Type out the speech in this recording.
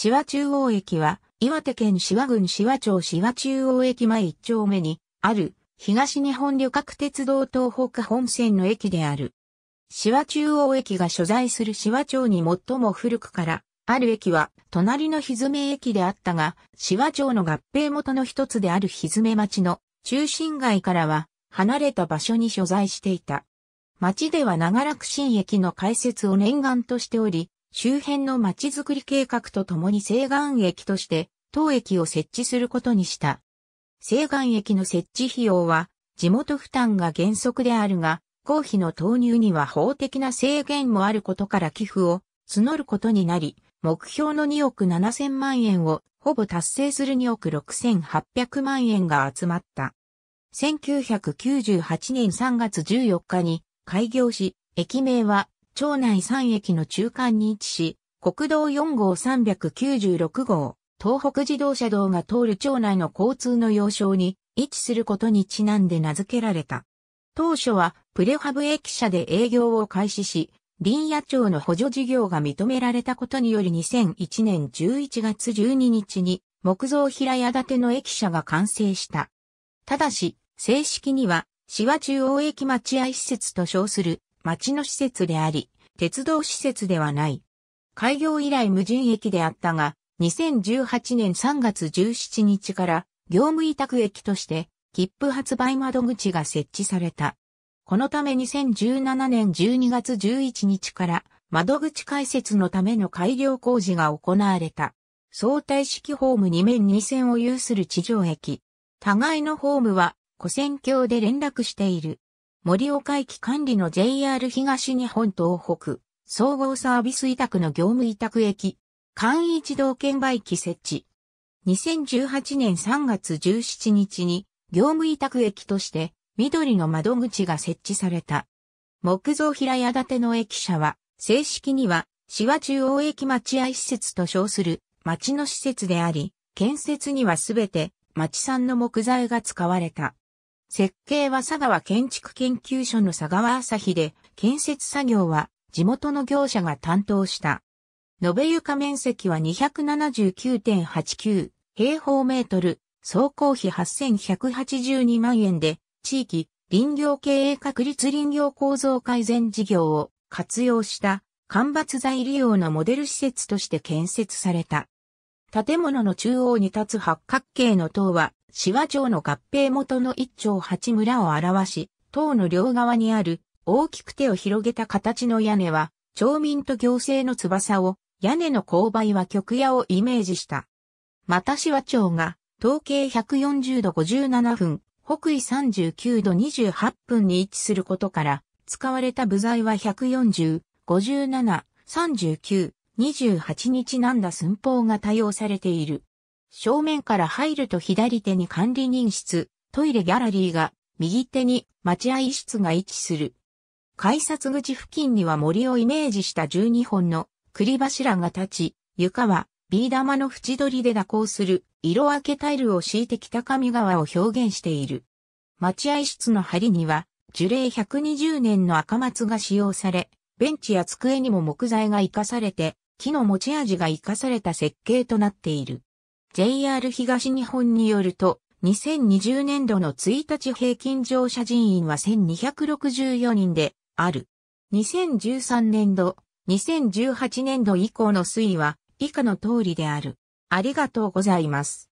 紫波中央駅は、岩手県紫波郡紫波町紫波中央駅前一丁目に、ある、東日本旅客鉄道東北本線の駅である。紫波中央駅が所在する紫波町に最も古くから、ある駅は、隣のめ駅であったが、紫波町の合併元の一つであるめ町の中心街からは、離れた場所に所在していた。町では長楽新駅の開設を念願としており、周辺の街づくり計画とともに西岸駅として当駅を設置することにした。西岸駅の設置費用は地元負担が原則であるが、公費の投入には法的な制限もあることから寄付を募ることになり、目標の2億7千万円をほぼ達成する2億6800万円が集まった。1998年3月14日に開業し、駅名は町内3駅の中間に位置し、国道4号396号、東北自動車道が通る町内の交通の要衝に位置することにちなんで名付けられた。当初はプレハブ駅舎で営業を開始し、林野町の補助事業が認められたことにより2001年11月12日に木造平屋建ての駅舎が完成した。ただし、正式には、市は中央駅待合施設と称する町の施設であり、鉄道施設ではない。開業以来無人駅であったが、2018年3月17日から業務委託駅として切符発売窓口が設置された。このため2017年12月11日から窓口開設のための改良工事が行われた。相対式ホーム2面2線を有する地上駅。互いのホームは古線橋で連絡している。盛岡駅管理の JR 東日本東北、総合サービス委託の業務委託駅、簡易自動券売機設置。2018年3月17日に、業務委託駅として、緑の窓口が設置された。木造平屋建ての駅舎は、正式には、市は中央駅待合施設と称する町の施設であり、建設にはすべて町産の木材が使われた。設計は佐川建築研究所の佐川朝日で、建設作業は地元の業者が担当した。延べ床面積は279.89平方メートル、総工費8182万円で、地域、林業経営確立林業構造改善事業を活用した間伐材利用のモデル施設として建設された。建物の中央に立つ八角形の塔は、シワ町の合併元の一町八村を表し、塔の両側にある大きく手を広げた形の屋根は、町民と行政の翼を、屋根の勾配は極屋をイメージした。またシワ町が、統計140度57分、北緯39度28分に位置することから、使われた部材は140、57、39、28日なんだ寸法が多用されている。正面から入ると左手に管理人室、トイレギャラリーが、右手に待合室が位置する。改札口付近には森をイメージした12本の栗柱が立ち、床はビー玉の縁取りで蛇行する色分けタイルを敷いて北上川を表現している。待合室の梁には樹齢120年の赤松が使用され、ベンチや机にも木材が活かされて、木の持ち味が活かされた設計となっている。JR 東日本によると、2020年度の1日平均乗車人員は1264人である。2013年度、2018年度以降の推移は以下の通りである。ありがとうございます。